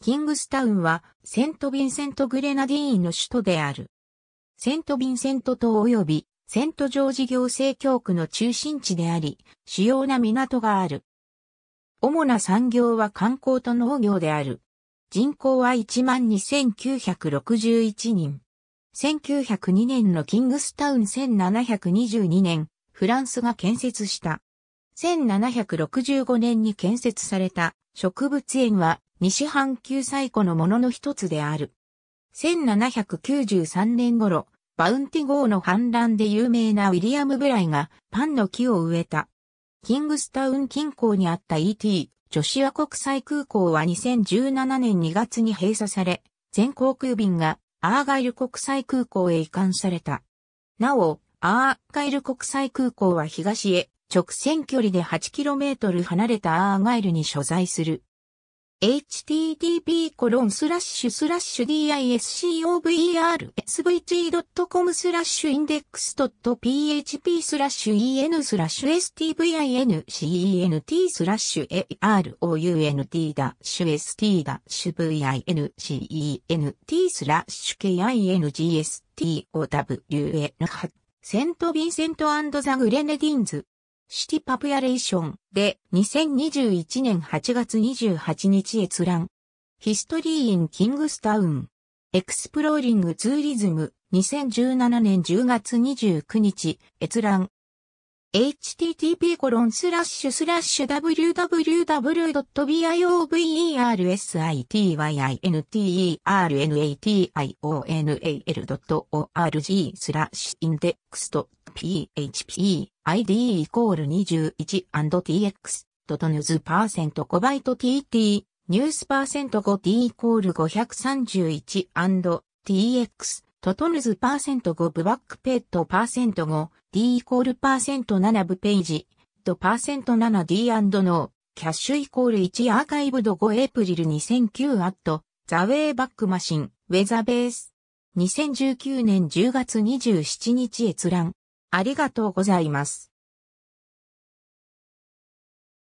キングスタウンはセント・ヴィンセント・グレナディーンの首都である。セント・ヴィンセント島及びセント・ジョージ行政教区の中心地であり、主要な港がある。主な産業は観光と農業である。人口は12,961人。1902年のキングスタウン1722年、フランスが建設した。1765年に建設された植物園は西半球最古のものの一つである。1793年頃、バウンティ号の反乱で有名なウィリアム・ブライがパンの木を植えた。キングスタウン近郊にあった ET、ジョシア国際空港は2017年2月に閉鎖され、全航空便がアーガイル国際空港へ移管された。なお、アーガイル国際空港は東へ直線距離で 8km 離れたアーガイルに所在する http コロンスラッシュスラッシュ discoversvt.com スラッシュインデックス .php スラッシュ en スラッシュ stvincent スラッシュ arount ダッシュ st ダッシュ vincent スラッシュ kingst o w n セント・ヴィンセントザ・グレネディンズシティパブヤレーションで2021年8月28日閲覧。ヒストリーインキングスタウン。エクスプローリングツーリズム2017年10月29日閲覧。http コロンスラッシュスラッシュ www.bioversitynternational.org スラッシュインデックスと PHP ID イコール2 1 t x トトヌ n バイト t t ニュースパーセント 5t イコール 531&tx トトヌズパーセント5ブバックペットパーセント 5d イコールパーセント7ブページドパーセント 7d& のキャッシュイコール1アーカイブド5エイプリル2009アットザウェイバックマシンウェザベース2019年10月27日閲覧ありがとうございます。